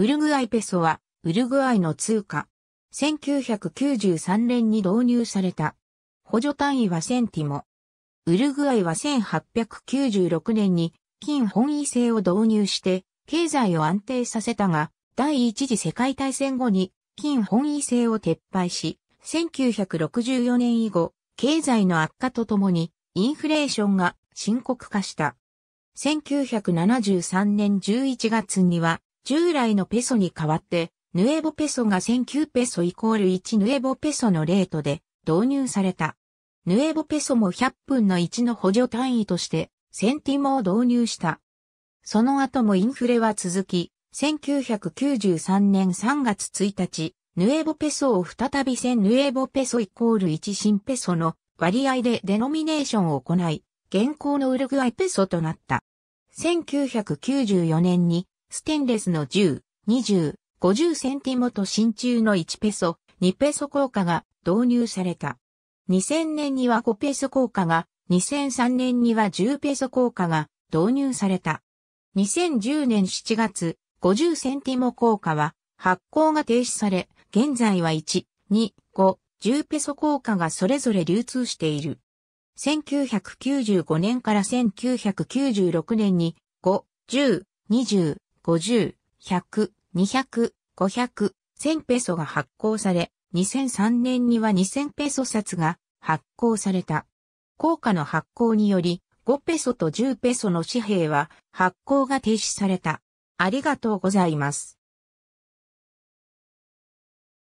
ウルグアイペソは、ウルグアイの通貨。1993年に導入された。補助単位はセンティモ。ウルグアイは1896年に金本位制を導入して経済を安定させたが、第一次世界大戦後に金本位制を撤廃し、1964年以後、経済の悪化とともにインフレーションが深刻化した。1973年11月には従来のペソに代わって、ヌエボペソが1009ペソイコール1ヌエボペソのレートで導入された。ヌエボペソも100分の1の補助単位として、センティモを導入した。その後もインフレは続き、1993年3月1日、ヌエボペソを再び1000ヌエボペソイコール1新ペソの割合でデノミネーションを行い、現行のウルグアイペソとなった。1994年にステンレスの10、20、50センティモと真鍮の1ペソ、2ペソ硬貨が導入された。2000年には5ペソ硬貨が、2003年には10ペソ硬貨が導入された。2010年7月、50センティモ硬貨は発行が停止され、現在は1、2、5、10ペソ硬貨がそれぞれ流通している。1995年から1996年に5、10、20、50、100、200、500、1000ペソが発行され、2003年には2000ペソ札が発行された。硬貨の発行により、5ペソと10ペソの紙幣は発行が停止された。ありがとうございます。